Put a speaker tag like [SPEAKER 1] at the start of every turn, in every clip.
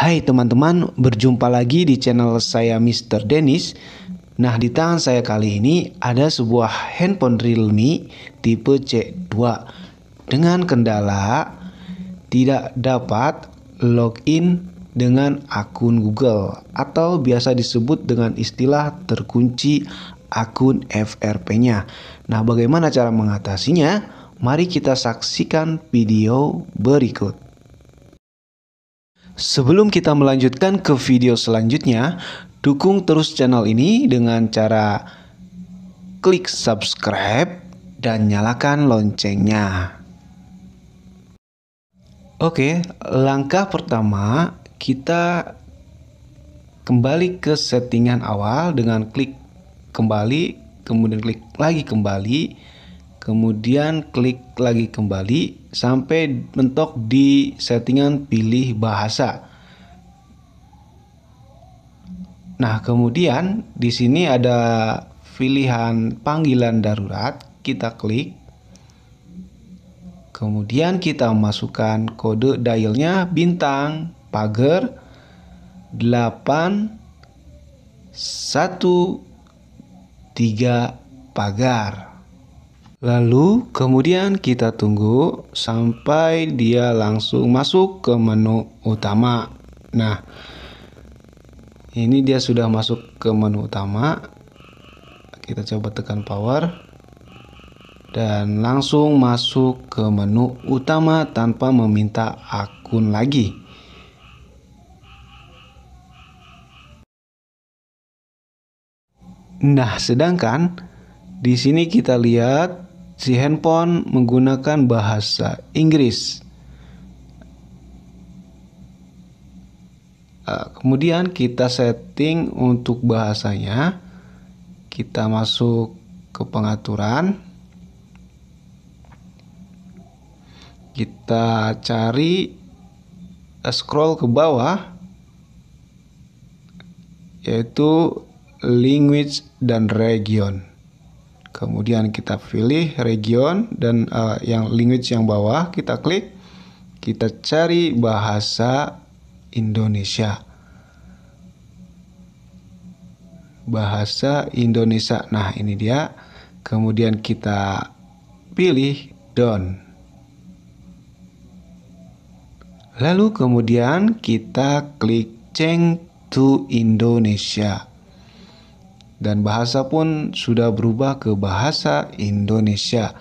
[SPEAKER 1] Hai teman-teman, berjumpa lagi di channel saya Mr. Dennis. Nah, di tangan saya kali ini ada sebuah handphone Realme tipe C2 dengan kendala tidak dapat login dengan akun Google atau biasa disebut dengan istilah terkunci akun FRP-nya. Nah, bagaimana cara mengatasinya? Mari kita saksikan video berikut. Sebelum kita melanjutkan ke video selanjutnya, dukung terus channel ini dengan cara klik subscribe dan nyalakan loncengnya. Oke, langkah pertama kita kembali ke settingan awal dengan klik kembali, kemudian klik lagi kembali kemudian klik lagi kembali sampai mentok di settingan pilih bahasa. Nah, kemudian di sini ada pilihan panggilan darurat, kita klik. Kemudian kita masukkan kode dialnya bintang pagar 8 1 3 pagar. Lalu kemudian kita tunggu sampai dia langsung masuk ke menu utama. Nah, ini dia sudah masuk ke menu utama. Kita coba tekan power dan langsung masuk ke menu utama tanpa meminta akun lagi. Nah, sedangkan di sini kita lihat si handphone menggunakan bahasa Inggris. Ah, kemudian kita setting untuk bahasanya. Kita masuk ke pengaturan. Kita cari eh, scroll ke bawah yaitu language dan region. Kemudian kita pilih region dan uh, yang language yang bawah kita klik. Kita cari bahasa Indonesia. Bahasa Indonesia. Nah, ini dia. Kemudian kita pilih down. Lalu kemudian kita klik change to Indonesia dan bahasa pun sudah berubah ke bahasa Indonesia.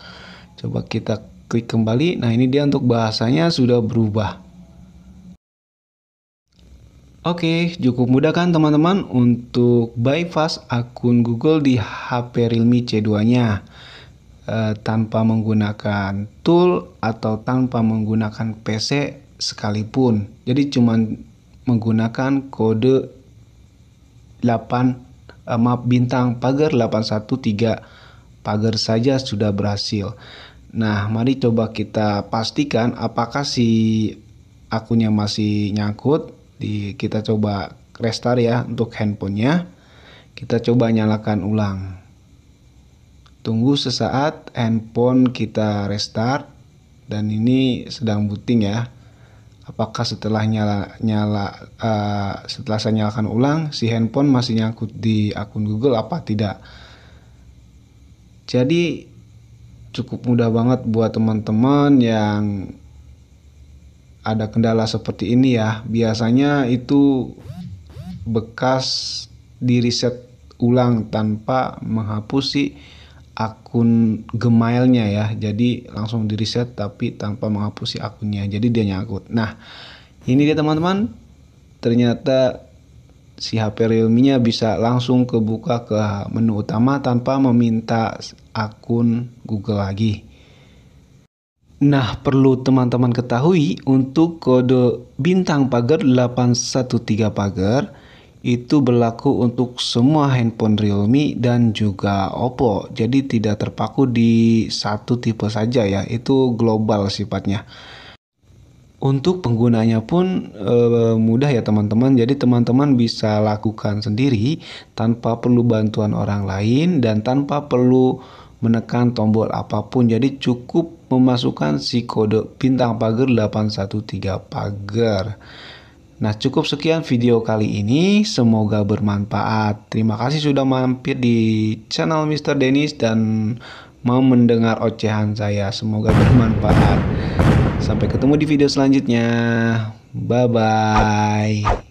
[SPEAKER 1] Coba kita klik kembali. Nah, ini dia untuk bahasanya sudah berubah. Oke, cukup mudah kan teman-teman untuk bypass akun Google di HP Realme C2-nya eh, tanpa menggunakan tool atau tanpa menggunakan PC sekalipun. Jadi cuman menggunakan kode 8 uh, maaf bintang pagar 813 pagar saja sudah berhasil. Nah, mari coba kita pastikan apakah si akunnya masih nyangkut. Di, kita coba restart ya untuk handphonenya. Kita coba nyalakan ulang. Tunggu sesaat handphone kita restart dan ini sedang booting ya apakah setelah nyala nyala uh, setelah saya nyalakan ulang si handphone masih nyangkut di akun Google apa tidak jadi cukup mudah banget buat teman-teman yang ada kendala seperti ini ya biasanya itu bekas di reset ulang tanpa menghapus si akun Gmailnya ya. Jadi langsung di reset tapi tanpa menghapus akunnya. Jadi dia nyangkut. Nah, ini dia teman-teman. Ternyata si HP Realme-nya bisa langsung kebuka ke menu utama tanpa meminta akun Google lagi. Nah, perlu teman-teman ketahui untuk kode bintang pagar 813 pagar itu berlaku untuk semua handphone Realme dan juga Oppo. Jadi tidak terpaku di satu tipe saja ya, itu global sifatnya. Untuk penggunanya pun e, mudah ya teman-teman. Jadi teman-teman bisa lakukan sendiri tanpa perlu bantuan orang lain dan tanpa perlu menekan tombol apapun. Jadi cukup memasukkan si kode bintang pagar 813 pagar. Nah, cukup sekian video kali ini. Semoga bermanfaat. Terima kasih sudah mampir di channel Mr. Dennis dan mau mendengar ocehan saya. Semoga bermanfaat. Sampai ketemu di video selanjutnya. Bye bye.